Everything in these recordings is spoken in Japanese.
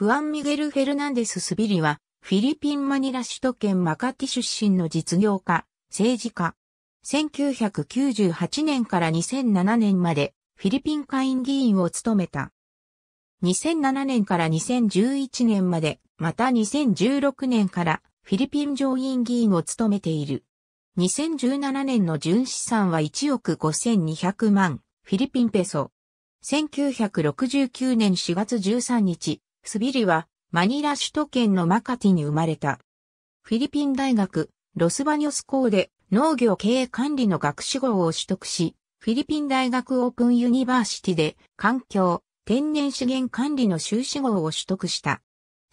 フアン・ミゲル・フェルナンデス・スビリは、フィリピン・マニラ首都圏マカティ出身の実業家、政治家。1998年から2007年まで、フィリピン下院議員を務めた。2007年から2011年まで、また2016年からフィリピン上院議員を務めている。2017年の純資産は1億5200万フィリピンペソ。1969年4月13日、スビリは、マニラ首都圏のマカティに生まれた。フィリピン大学、ロスバニョス校で農業経営管理の学士号を取得し、フィリピン大学オープンユニバーシティで環境、天然資源管理の修士号を取得した。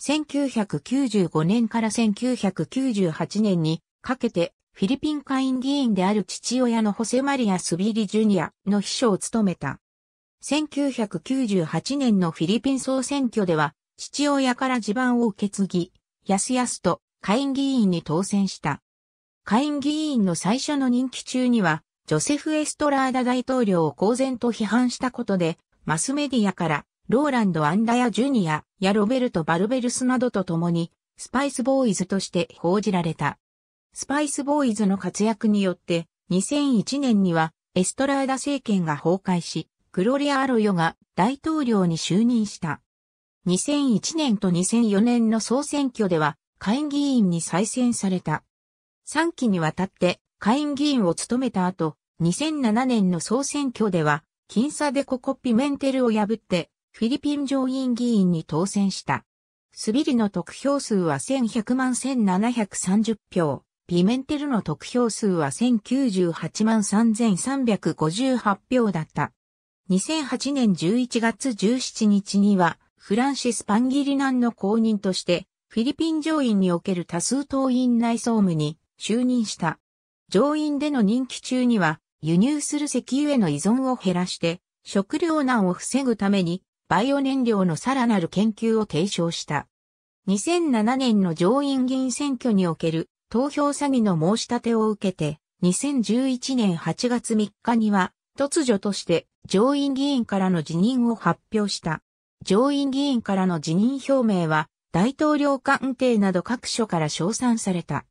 1995年から1998年にかけてフィリピン会員議員である父親のホセマリア・スビリ・ジュニアの秘書を務めた。1998年のフィリピン総選挙では父親から地盤を受け継ぎ、やすやすと下院議員に当選した。下院議員の最初の任期中には、ジョセフ・エストラーダ大統領を公然と批判したことで、マスメディアから、ローランド・アンダヤ・ジュニアやロベルト・バルベルスなどと共に、スパイス・ボーイズとして報じられた。スパイス・ボーイズの活躍によって、2001年には、エストラーダ政権が崩壊し、グロリア・アロヨが大統領に就任した。2001年と2004年の総選挙では、下院議員に再選された。3期にわたって下院議員を務めた後、2007年の総選挙では、僅差でココ・ピメンテルを破って、フィリピン上院議員に当選した。スビリの得票数は1100万1730票、ピメンテルの得票数は1098万3358票だった。2008年11月17日には、フランシス・パンギリナンの後任として、フィリピン上院における多数党員内総務に就任した。上院での任期中には、輸入する石油への依存を減らして、食糧難を防ぐために、バイオ燃料のさらなる研究を提唱した。2007年の上院議員選挙における投票詐欺の申し立てを受けて、2011年8月3日には、突如として上院議員からの辞任を発表した。上院議員からの辞任表明は、大統領官邸など各所から称賛された。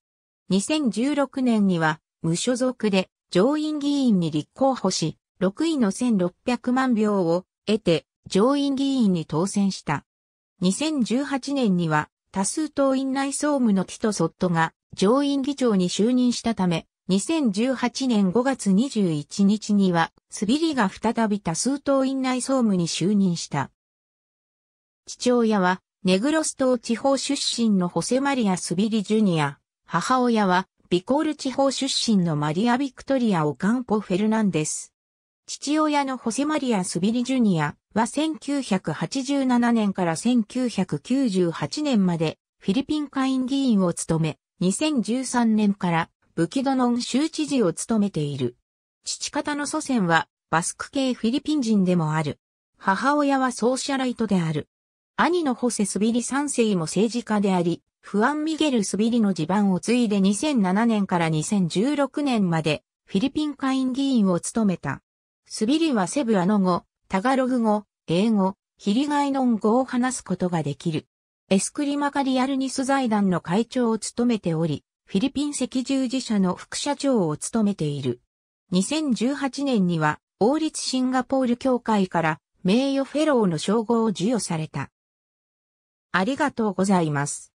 2016年には、無所属で上院議員に立候補し、6位の1600万票を得て上院議員に当選した。2018年には多数党院内総務のティト・ソットが上院議長に就任したため、2018年5月21日にはスビリが再び多数党院内総務に就任した。父親は、ネグロス島地方出身のホセマリア・スビリ・ジュニア。母親は、ビコール地方出身のマリア・ビクトリア・オカンポ・フェルナンデス。父親のホセマリア・スビリ・ジュニアは1987年から1998年までフィリピン会員議員を務め、2013年からブキドノン州知事を務めている。父方の祖先はバスク系フィリピン人でもある。母親はソーシャライトである。兄のホセ・スビリ三世も政治家であり、フアン・ミゲル・スビリの地盤を継いで2007年から2016年までフィリピン会員議員を務めた。スビリはセブアの語、タガログ語、英語、ヒリガイノン語を話すことができる。エスクリマカリアルニス財団の会長を務めており、フィリピン赤十字社の副社長を務めている。2018年には、王立シンガポール協会から名誉フェローの称号を授与された。ありがとうございます。